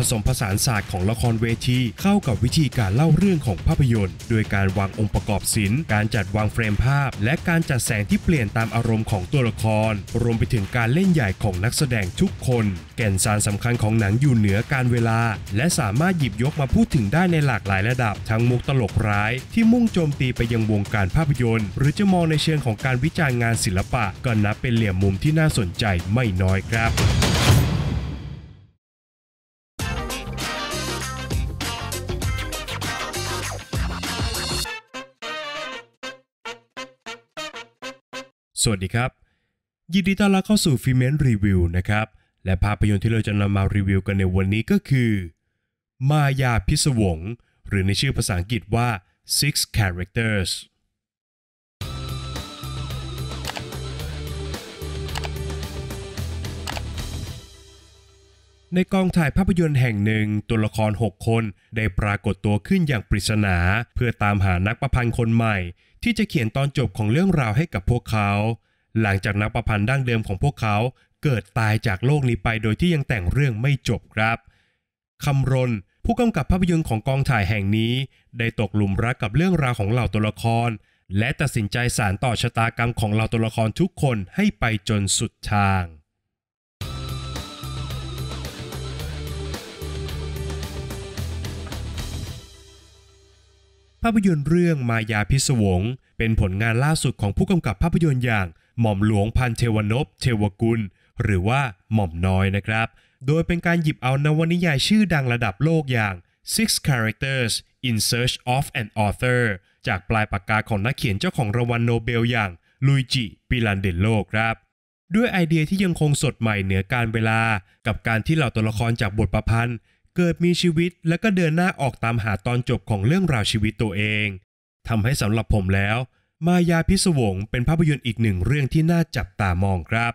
ผสมผสานศาสตร์ของละครเวทีเข้ากับวิธีการเล่าเรื่องของภาพยนตร์ โดยการวางองค์ประกอบศิลป์การจัดวางเฟรมภาพ และการจัดแสงที่เปลี่ยนตามอารมณ์ของตัวละคร รวมไปถึงการเล่นใหญ่ของนักแสดงทุกคน แก่นสารสำคัญของหนังอยู่เหนือการเวลา และสามารถหยิบยกมาพูดถึงได้ในหลากหลายระดับ ทั้งมุกตลกร้ายที่มุ่งโจมตีไปยังวงการภาพยนตร์ หรือจะมองในเชิงของการวิจารณ์งานศิลปะก็นับเป็นเหลี่ยมมุมที่น่าสนใจไม่น้อยครับสวัสดีครับ ยินดีต้อนรับเข้าสู่ฟิเมนรีวิวนะครับ และภาพยนตร์ที่เราจะนำมารีวิวกันในวันนี้ก็คือมายาพิศวงหรือในชื่อภาษาอังกฤษว่า Six Characters ในกองถ่ายภาพยนตร์แห่งหนึ่งตัวละคร 6 คน ได้ปรากฏตัวขึ้นอย่างปริศนา เพื่อตามหานักประพันธ์คนใหม่ที่จะเขียนตอนจบของเรื่องราวให้กับพวกเขา หลังจากนักประพันธ์ดั้งเดิมของพวกเขาเกิดตายจากโลกนี้ไปโดยที่ยังแต่งเรื่องไม่จบครับคำรณผู้กำกับภาพยนตร์ของกองถ่ายแห่งนี้ ได้ตกหลุมรักกับเรื่องราวของเหล่าตัวละคร และตัดสินใจสารต่อชะตากรรมของเหล่าตัวละครทุกคนให้ไปจนสุดทางภาพยนตร์เรื่องมายาพิศวง เป็นผลงานล่าสุดของผู้กำกับภาพยนตร์อย่าง หม่อมหลวงพันเทวนพเทวกุล หรือว่า หม่อมน้อยนะครับ โดยเป็นการหยิบเอานวนิยายชื่อดังระดับโลกอย่าง Six Characters in Search of an Author จากปลายปากกาของนักเขียนเจ้าของรางวัลโนเบลอย่าง ลุยจิ ปิลันเดโลครับ ด้วยไอเดียที่ยังคงสดใหม่เหนือการเวลากับการที่เหล่าตัวละครจากบทประพันธ์เกิดมีชีวิตและก็เดินหน้าออกตามหาตอนจบของเรื่องราวชีวิตตัวเองทำให้สำหรับผมแล้ว มายาพิศวงเป็นภาพยนตร์อีกหนึ่งเรื่องที่น่าจับตามองครับ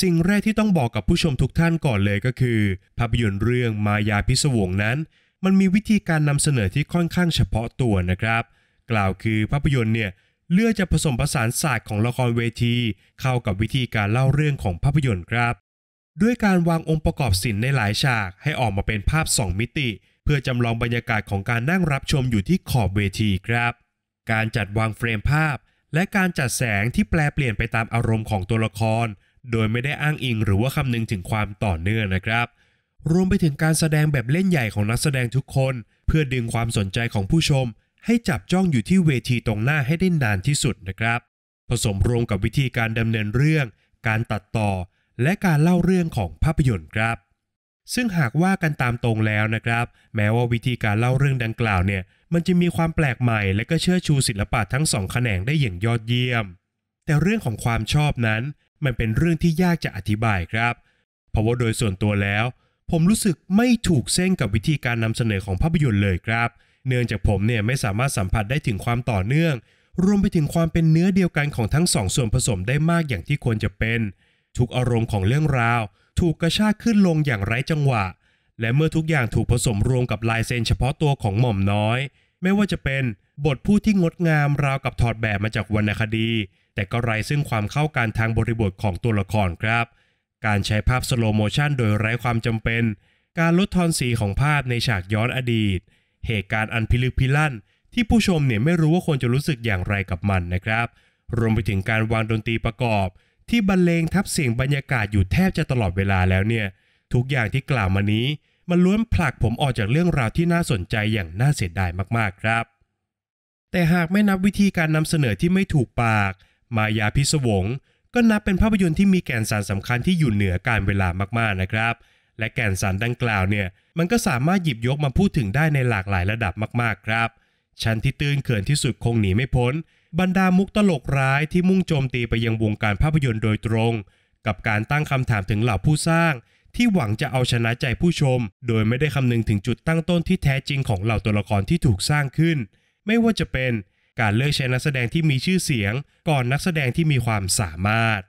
สิ่งแรกที่ต้องบอกกับผู้ชมทุกท่านก่อนเลยก็คือภาพยนตร์เรื่องมายาพิศวงนั้น มันมีวิธีการนำเสนอที่ค่อนข้างเฉพาะตัวนะครับ กล่าวคือภาพยนตร์เนี่ยเลือกจะผสมผสานศาสตร์ของละครเวทีเข้ากับวิธีการเล่าเรื่องของภาพยนตร์ครับด้วยการวางองค์ประกอบศิลป์ในหลายฉาก ให้ออกมาเป็นภาพ 2 มิติ เพื่อจำลองบรรยากาศของการนั่งรับชมอยู่ที่ขอบเวทีครับ การจัดวางเฟรมภาพ และการจัดแสงที่แปลเปลี่ยนไปตามอารมณ์ของตัวละคร โดยไม่ได้อ้างอิงหรือว่าคำนึงถึงความต่อเนื่องนะครับ รวมไปถึงการแสดงแบบเล่นใหญ่ของนักแสดงทุกคน เพื่อดึงความสนใจของผู้ชม ให้จับจ้องอยู่ที่เวทีตรงหน้าให้ได้นานที่สุดนะครับ ผสมรวมกับวิธีการดำเนินเรื่อง การตัดต่อและการเล่าเรื่องของภาพยนตร์ครับ ซึ่งหากว่ากันตามตรงแล้วนะครับ แม้ว่าวิธีการเล่าเรื่องดังกล่าวเนี่ย มันจะมีความแปลกใหม่และก็เชื่อชูศิลปะทั้งสองแขนงได้อย่างยอดเยี่ยม แต่เรื่องของความชอบนั้น มันเป็นเรื่องที่ยากจะอธิบายครับ เพราะว่าโดยส่วนตัวแล้ว ผมรู้สึกไม่ถูกเส้นกับวิธีการนำเสนอของภาพยนตร์เลยครับ เนื่องจากผมเนี่ยไม่สามารถสัมผัสได้ถึงความต่อเนื่อง รวมไปถึงความเป็นเนื้อเดียวกันของทั้งสองส่วนผสมได้มากอย่างที่ควรจะเป็นทุกอารมณ์ของเรื่องราว ถูกกระชากขึ้นลงอย่างไร้จังหวะ และเมื่อทุกอย่างถูกผสมรวมกับลายเซ็นเฉพาะตัวของหม่อมน้อย ไม่ว่าจะเป็นบทพูดที่งดงามราวกับถอดแบบมาจากวรรณคดี แต่ก็ไร้ซึ่งความเข้ากันทางบริบทของตัวละครครับ การใช้ภาพสโลโมชันโดยไร้ความจำเป็น การลดทอนสีของภาพในฉากย้อนอดีต เหตุการณ์อันพิลึกพิลั่นที่ผู้ชมเนี่ยไม่รู้ว่าควรจะรู้สึกอย่างไรกับมันนะครับ รวมไปถึงการวางดนตรีประกอบที่บรรเลงทับเสียงบรรยากาศอยู่แทบจะตลอดเวลาแล้วเนี่ย ทุกอย่างที่กล่าวมานี้ มันล้วนผลักผมออกจากเรื่องราวที่น่าสนใจอย่างน่าเสียดายมากๆครับ แต่หากไม่นับวิธีการนำเสนอที่ไม่ถูกปาก มายาพิศวงก็นับเป็นภาพยนตร์ที่มีแกนสารสำคัญที่อยู่เหนือการเวลามากๆนะครับ และแกนสาร ดังกล่าวเนี่ยมันก็สามารถหยิบยกมาพูดถึงได้ในหลากหลายระดับมากๆครับ ชั้นที่ตื้นเขินที่สุดคงหนีไม่พ้นบรรดามุกตลกร้ายที่มุ่งโจมตีไปยังวงการภาพยนตร์โดยตรง กับการตั้งคำถามถึงเหล่าผู้สร้าง ที่หวังจะเอาชนะใจผู้ชม โดยไม่ได้คำนึงถึงจุดตั้งต้นที่แท้จริงของเหล่าตัวละครที่ถูกสร้างขึ้น ไม่ว่าจะเป็นการเลือกใช้นักแสดงที่มีชื่อเสียง ก่อนนักแสดงที่มีความสามารถ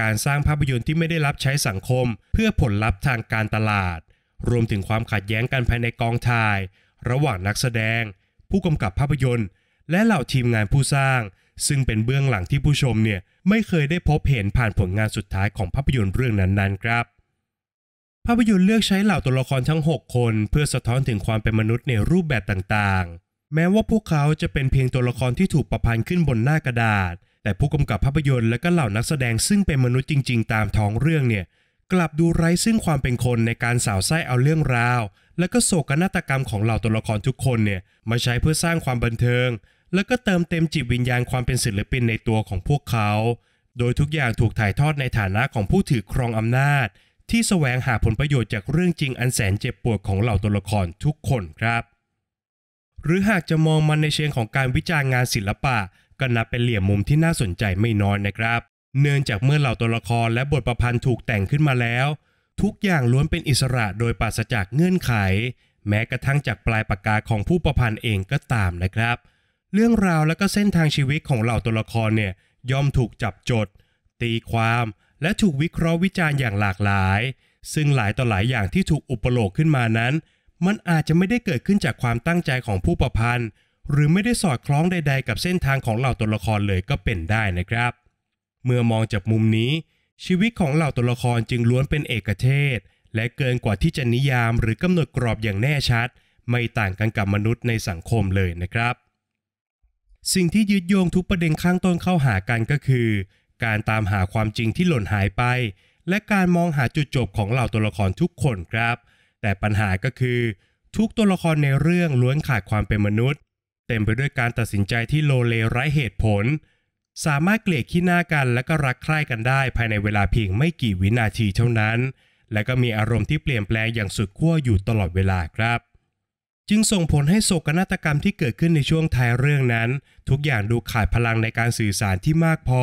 การสร้างภาพยนตร์ที่ไม่ได้รับใช้สังคมเพื่อผลลัพธ์ทางการตลาด รวมถึงความขัดแย้งกันภายในกองถ่าย ระหว่างนักแสดง ผู้กำกับภาพยนตร์และเหล่าทีมงานผู้สร้าง ซึ่งเป็นเบื้องหลังที่ผู้ชมเนี่ยไม่เคยได้พบเห็นผ่านผลงานสุดท้ายของภาพยนตร์เรื่องนั้นๆครับ ภาพยนตร์เลือกใช้เหล่าตัวละครทั้ง 6 คน เพื่อสะท้อนถึงความเป็นมนุษย์ในรูปแบบต่างๆ แม้ว่าพวกเขาจะเป็นเพียงตัวละครที่ถูกประพันธ์ขึ้นบนหน้ากระดาษ แต่ผู้กำกับภาพยนตร์และก็เหล่านักแสดงซึ่งเป็นมนุษย์จริงๆ ตามท้องเรื่องเนี่ยกลับดูไร้ซึ่งความเป็นคนในการสาวไส้เอาเรื่องราว และก็โศกนาฏกรรมของเหล่าตัวละครทุกคนเนี่ยมาใช้เพื่อสร้างความบันเทิงแล้วก็เติมเต็มจิตวิญญาณความเป็นศิลปินในตัวของพวกเขา โดยทุกอย่างถูกถ่ายทอดในฐานะของผู้ถือครองอำนาจ ที่แสวงหาผลประโยชน์จากเรื่องจริงอันแสนเจ็บปวดของเหล่าตัวละครทุกคนครับ หรือหากจะมองมันในเชิงของการวิจารณ์งานศิลปะก็นับเป็นเหลี่ยมมุมที่น่าสนใจไม่น้อยนะครับ เนื่องจากเมื่อเหล่าตัวละครและบทประพันธ์ถูกแต่งขึ้นมาแล้ว ทุกอย่างล้วนเป็นอิสระโดยปราศจากเงื่อนไข แม้กระทั่งจากปลายปากกาของผู้ประพันธ์เองก็ตามนะครับเเรื่องราวและก็เส้นทางชีวิตของเหล่าตัวละครเนี่ยย่อมถูกจับจด ตีความและถูกวิเคราะห์วิจารณ์อย่างหลากหลาย ซึ่งหลายต่อหลายอย่างที่ถูกอุปโลกขึ้นมานั้น มันอาจจะไม่ได้เกิดขึ้นจากความตั้งใจของผู้ประพันธ์ หรือไม่ได้สอดคล้องใดๆกับเส้นทางของเหล่าตัวละครเลยก็เป็นได้นะครับ เมื่อมองจากมุมนี้ ชีวิตของเหล่าตัวละครจึงล้วนเป็นเอกเทศ และเกินกว่าที่จะนิยามหรือกำหนดกรอบอย่างแน่ชัด ไม่ต่างกันกับมนุษย์ในสังคมเลยนะครับสิ่งที่ยึดโยงทุกประเด็นข้างต้นเข้าหากันก็คือการตามหาความจริงที่หล่นหายไป และการมองหาจุดจบของเหล่าตัวละครทุกคนครับ แต่ปัญหาก็คือทุกตัวละครในเรื่องล้วนขาดความเป็นมนุษย์ เต็มไปด้วยการตัดสินใจที่โลเลไร้เหตุผล สามารถเกลียดขี้หน้ากันและก็รักใคร่กันได้ ภายในเวลาเพียงไม่กี่วินาทีเท่านั้น และก็มีอารมณ์ที่เปลี่ยนแปลงอย่างสุดขั้วอยู่ตลอดเวลาครับจึงส่งผลให้โศกนาฏกรรมที่เกิดขึ้นในช่วงท้ายเรื่องนั้น ทุกอย่างดูขาดพลังในการสื่อสารที่มากพอ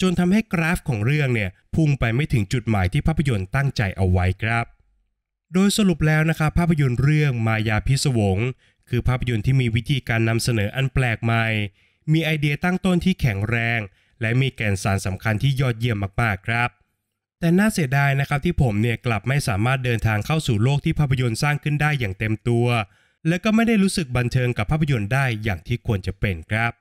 จนทำให้กราฟของเรื่องเนี่ยพุ่งไปไม่ถึงจุดหมายที่ภาพยนตร์ตั้งใจเอาไว้ครับ โดยสรุปแล้วนะครับภาพยนตร์เรื่องมายาพิศวงคือภาพยนตร์ที่มีวิธีการนำเสนออันแปลกใหม่ มีไอเดียตั้งต้นที่แข็งแรง และมีแกนสารสำคัญที่ยอดเยี่ยมมากๆครับ แต่น่าเสียดายนะครับที่ผมเนี่ยกลับไม่สามารถเดินทางเข้าสู่โลกที่ภาพยนตร์สร้างขึ้นได้อย่างเต็มตัวและก็ไม่ได้รู้สึกบันเทิงกับภาพยนตร์ได้อย่างที่ควรจะเป็นครับ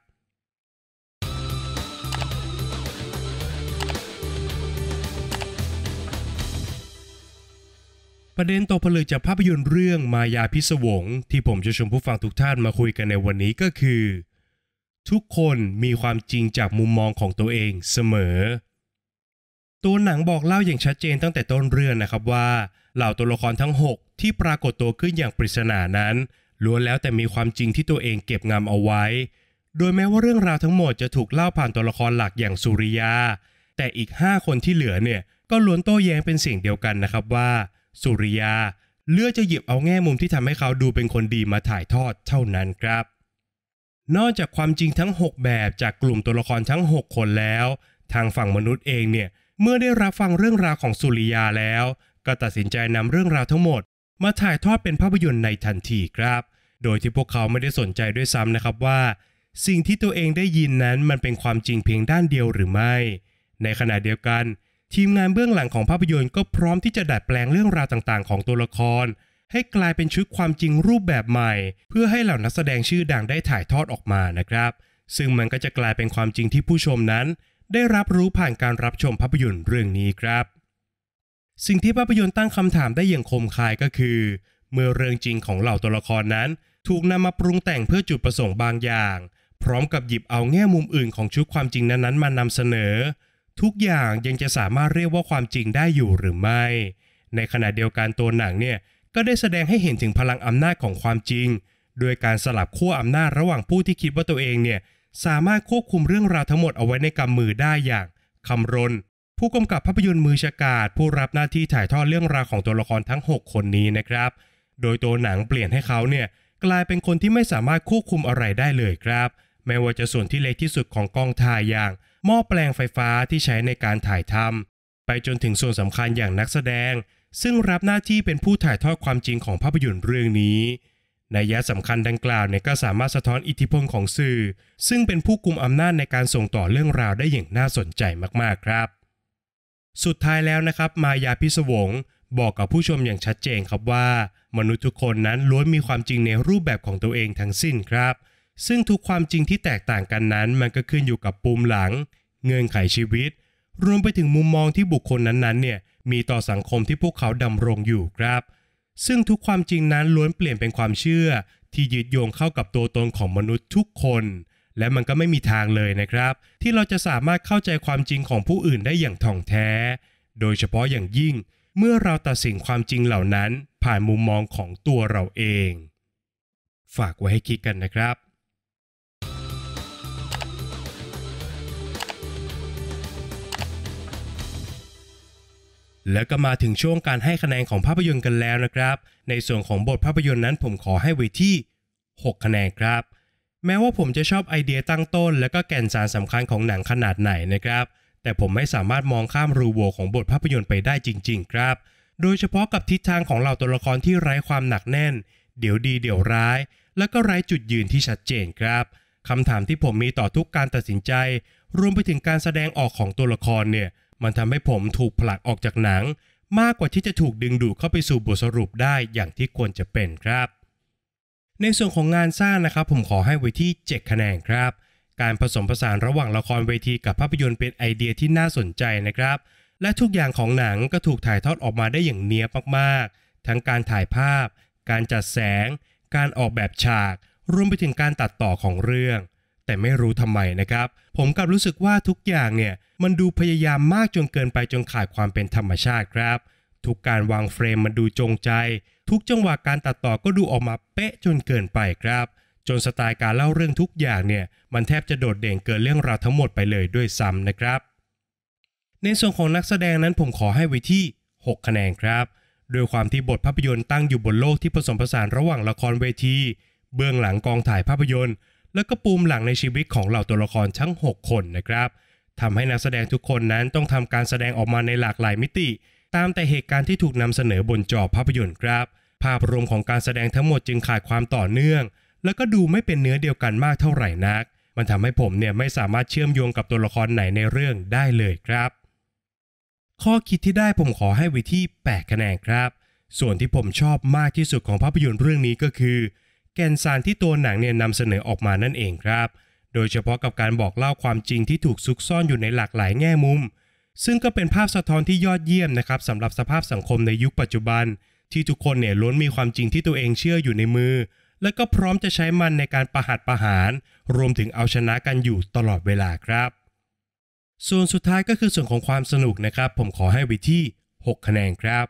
ประเด็นตกผลึกจากภาพยนตร์เรื่องมายาพิศวง ที่ผมจะชวนผู้ฟังทุกท่านมาคุยกันในวันนี้ก็คือ ทุกคนมีความจริงจากมุมมองของตัวเองเสมอ ตัวหนังบอกเล่าอย่างชัดเจนตั้งแต่ต้นเรื่องนะครับว่า เหล่าตัวละครทั้ง 6ที่ปรากฏตัวขึ้นอย่างปริศนานั้น ล้วนแล้วแต่มีความจริงที่ตัวเองเก็บงำเอาไว้ โดยแม้ว่าเรื่องราวทั้งหมดจะถูกเล่าผ่านตัวละครหลักอย่างสุริยา แต่อีก 5 คนที่เหลือเนี่ยก็ล้วนโต้แย้งเป็นสิ่งเดียวกันนะครับ ว่าสุริยาเลือกจะหยิบเอาแง่มุมที่ทำให้เขาดูเป็นคนดีมาถ่ายทอดเท่านั้นครับ นอกจากความจริงทั้ง 6 แบบจากกลุ่มตัวละครทั้ง 6 คนแล้ว ทางฝั่งมนุษย์เองเนี่ยเมื่อได้รับฟังเรื่องราวของสุริยาแล้ว ก็ตัดสินใจนำเรื่องราวทั้งหมดมาถ่ายทอดเป็นภาพยนตร์ในทันทีครับ โดยที่พวกเขาไม่ได้สนใจด้วยซ้ำนะครับว่า สิ่งที่ตัวเองได้ยินนั้นมันเป็นความจริงเพียงด้านเดียวหรือไม่ ในขณะเดียวกัน ทีมงานเบื้องหลังของภาพยนตร์ก็พร้อมที่จะดัดแปลงเรื่องราวต่างๆ ของตัวละคร ให้กลายเป็นชุดความจริงรูปแบบใหม่ เพื่อให้เหล่านักแสดงชื่อดังได้ถ่ายทอดออกมานะครับ ซึ่งมันก็จะกลายเป็นความจริงที่ผู้ชมนั้น ได้รับรู้ผ่านการรับชมภาพยนตร์เรื่องนี้ครับสิ่งที่ภาพยนตร์ตั้งคำถามได้อย่างคมคายก็คือ เมื่อเรื่องจริงของเหล่าตัวละครนั้นถูกนำมาปรุงแต่งเพื่อจุดประสงค์บางอย่าง พร้อมกับหยิบเอาแง่มุมอื่นของชุดความจริงนั้นๆมานำเสนอ ทุกอย่างยังจะสามารถเรียกว่าความจริงได้อยู่หรือไม่ ในขณะเดียวกันตัวหนังเนี่ย ก็ได้แสดงให้เห็นถึงพลังอำนาจของความจริง โดยการสลับขั้วอำนาจระหว่างผู้ที่คิดว่าตัวเองเนี่ยสามารถควบคุมเรื่องราวทั้งหมดเอาไว้ในกำมือได้อย่างคำรนผู้กำกับภาพยนตร์มือฉกาจผู้รับหน้าที่ถ่ายทอดเรื่องราวของตัวละครทั้ง 6 คนนี้นะครับ โดยตัวหนังเปลี่ยนให้เขาเนี่ยกลายเป็นคนที่ไม่สามารถควบคุมอะไรได้เลยครับ ไม่ว่าจะส่วนที่เล็กที่สุดของกองถ่ายอย่างหม้อแปลงไฟฟ้าที่ใช้ในการถ่ายทำไปจนถึงส่วนสำคัญอย่างนักแสดง ซึ่งรับหน้าที่เป็นผู้ถ่ายทอดความจริงของภาพยนตร์เรื่องนี้ ในยยะสำคัญดังกล่าวเนี่ยก็สามารถสะท้อนอิทธิพลของสื่อ ซึ่งเป็นผู้กุมอำนาจในการส่งต่อเรื่องราวได้อย่างน่าสนใจมากๆครับสุดท้ายแล้วนะครับ มายาพิศวงบอกกับผู้ชมอย่างชัดเจนครับว่า มนุษย์ทุกคนนั้นล้วนมีความจริงในรูปแบบของตัวเองทั้งสิ้นครับ ซึ่งทุกความจริงที่แตกต่างกันนั้น มันก็ขึ้นอยู่กับปุ่มหลัง เงื่อนไขชีวิต รวมไปถึงมุมมองที่บุคคลนั้นๆเนี่ยมีต่อสังคมที่พวกเขาดำรงอยู่ครับ ซึ่งทุกความจริงนั้นล้วนเปลี่ยนเป็นความเชื่อ ที่ยึดโยงเข้ากับตัวตนของมนุษย์ทุกคนและมันก็ไม่มีทางเลยนะครับ ที่เราจะสามารถเข้าใจความจริงของผู้อื่นได้อย่างท่องแท้ โดยเฉพาะอย่างยิ่ง เมื่อเราตัดสินความจริงเหล่านั้นผ่านมุมมองของตัวเราเอง ฝากไว้ให้คิดกันนะครับ แล้วก็มาถึงช่วงการให้คะแนนของภาพยนตร์กันแล้วนะครับ ในส่วนของบทภาพยนตร์นั้นผมขอให้ไว้ที่ 6คะแนนครับแม้ว่าผมจะชอบไอเดียตั้งต้นและก็แก่นสารสำคัญของหนังขนาดไหนนะครับ แต่ผมไม่สามารถมองข้ามรูโวของบทภาพยนตร์ไปได้จริงๆ ครับ โดยเฉพาะกับทิศทางของเหล่าตัวละครที่ไร้ความหนักแน่น เดี๋ยวดีเดี๋ยวร้าย และก็ไร้จุดยืนที่ชัดเจนครับ คำถามที่ผมมีต่อทุกการตัดสินใจ รวมไปถึงการแสดงออกของตัวละครเนี่ย มันทำให้ผมถูกผลักออกจากหนัง มากกว่าที่จะถูกดึงดูดเข้าไปสู่บทสรุปได้อย่างที่ควรจะเป็นครับในส่วนของงานสร้างนะครับ ผมขอให้ไว้ที่ 7คะแนนครับ การผสมผสานระหว่างละครเวทีกับภาพยนตร์เป็นไอเดียที่น่าสนใจนะครับ และทุกอย่างของหนัง ก็ถูกถ่ายทอดออกมาได้อย่างเนี้ยมากๆ ทั้งการถ่ายภาพ การจัดแสง การออกแบบฉาก รวมไปถึงการตัดต่อของเรื่อง แต่ไม่รู้ทำไมนะครับ ผมกลับรู้สึกว่าทุกอย่างเนี่ยมันดูพยายามมากจนเกินไปจนขาดความเป็นธรรมชาติครับทุกการวางเฟรมมันดูจงใจ ทุกจังหวะการตัดต่อก็ดูออกมาเป๊ะจนเกินไปครับ จนสไตล์การเล่าเรื่องทุกอย่างเนี่ยมันแทบจะโดดเด่นเกินเรื่องราวทั้งหมดไปเลยด้วยซ้ำนะครับ ในส่วนของนักแสดงนั้นผมขอให้ไว้ที่6คะแนนครับ โดยความที่บทภาพยนตร์ตั้งอยู่บนโลกที่ผสมผสานระหว่างละครเวทีเบื้องหลังกองถ่ายภาพยนตร์ และก็ปูมหลังในชีวิตของเหล่าตัวละครทั้ง 6 คนนะครับทำให้นักแสดงทุกคนนั้นต้องทำการแสดงออกมาในหลากหลายมิติตามแต่เหตุการณ์ที่ถูกนำเสนอบนจอภาพยนตร์ครับ ภาพรวมของการแสดงทั้งหมดจึงขาดความต่อเนื่อง และก็ดูไม่เป็นเนื้อเดียวกันมากเท่าไหร่นัก มันทำให้ผมเนี่ยไม่สามารถเชื่อมโยงกับตัวละครไหนในเรื่องได้เลยครับ ข้อคิดที่ได้ผมขอให้วิที่8คะแนนครับ ส่วนที่ผมชอบมากที่สุดของภาพยนตร์เรื่องนี้ก็คือ แกนสารที่ตัวหนังเนี่ยนำเสนอออกมานั่นเองครับ โดยเฉพาะกับการบอกเล่าความจริงที่ถูกซุกซ่อนอยู่ในหลากหลายแง่มุมซึ่งก็เป็นภาพสะท้อนที่ยอดเยี่ยมนะครับสำหรับสภาพสังคมในยุคปัจจุบัน ที่ทุกคนเนี่ยล้วนมีความจริงที่ตัวเองเชื่ออยู่ในมือ และก็พร้อมจะใช้มันในการประหัดประหารรวมถึงเอาชนะกันอยู่ตลอดเวลาครับ ส่วนสุดท้ายก็คือส่วนของความสนุกนะครับ ผมขอให้วิธี6คะแนนครับ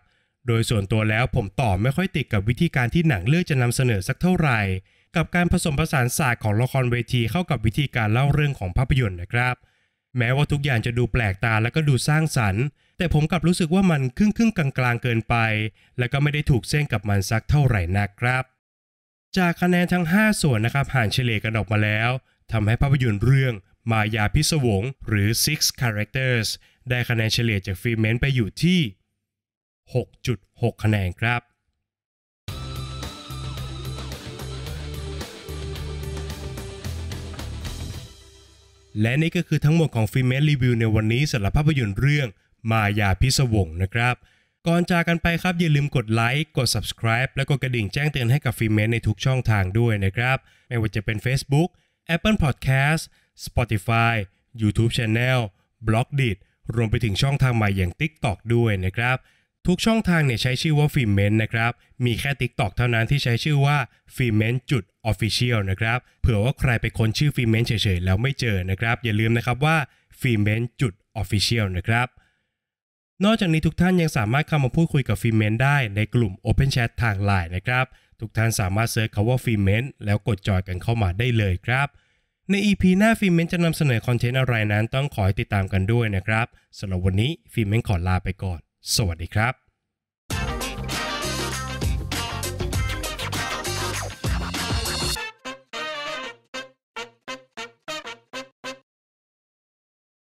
โดยส่วนตัวแล้วผมตอบไม่ค่อยติดกับวิธีการที่หนังเลือกจะนำเสนอสักเท่าไหร่กับการผสมผสานศาสตร์ของละครเวทีเข้ากับวิธีการเล่าเรื่องของภาพยนตร์นะครับแม้ว่าทุกอย่างจะดูแปลกตาและก็ดูสร้างสรรค์ แต่ผมกลับรู้สึกว่ามันครึ่งครึ่งกลางกลางเกินไป และก็ไม่ได้ถูกเส้นกับมันสักเท่าไหร่นักครับ จากคะแนนทั้ง 5 ส่วนนะครับหานเฉลี่ยกันออกมาแล้ว ทำให้ภาพยนตร์เรื่อง มายาพิศวงหรือ Six Characters ได้คะแนนเฉลี่ยจากฟรีเมนต์ไปอยู่ที่ 6.6 คะแนนครับและนี่ก็คือทั้งหมดของฟิเมนรีวิวในวันนี้สำหรับภาพยนตร์เรื่องมายาพิศวงนะครับ ก่อนจากกันไปครับ อย่าลืมกดไลค์กด subscribe และกดกระดิ่งแจ้งเตือนให้กับฟิเมนในทุกช่องทางด้วยนะครับ ไม่ว่าจะเป็น Facebook Apple Podcast Spotify YouTube Channel b l o g d i t รวมไปถึงช่องทางใหม่อย่าง TikTok ด้วยนะครับทุกช่องทางเนี่ยใช้ชื่อว่าฟิเมนนะครับ มีแค่ TikTok เท่านั้นที่ใช้ชื่อว่าฟิเมนจุดออฟฟิเชียลนะครับ เผื่อว่าใครไปค้นชื่อฟิเมนเฉยๆ แล้วไม่เจอนะครับ อย่าลืมนะครับว่าฟิเมนจุดออฟฟิเชียลนะครับ นอกจากนี้ทุกท่านยังสามารถเข้ามาพูดคุยกับฟิเมนได้ในกลุ่ม Open Chat ทาง Line นะครับ ทุกท่านสามารถเซิร์ชคาว่าฟิเมนแล้วกดจอยกันเข้ามาได้เลยครับใน EP หน้าฟิเมนจะนำเสนอคอนเทนต์อะไรนั้น ต้องขอให้ติดตามกันด้วยนะครับสำหรับวันนี้ฟิเมนขอลาไปก่อนสวัสดีครับ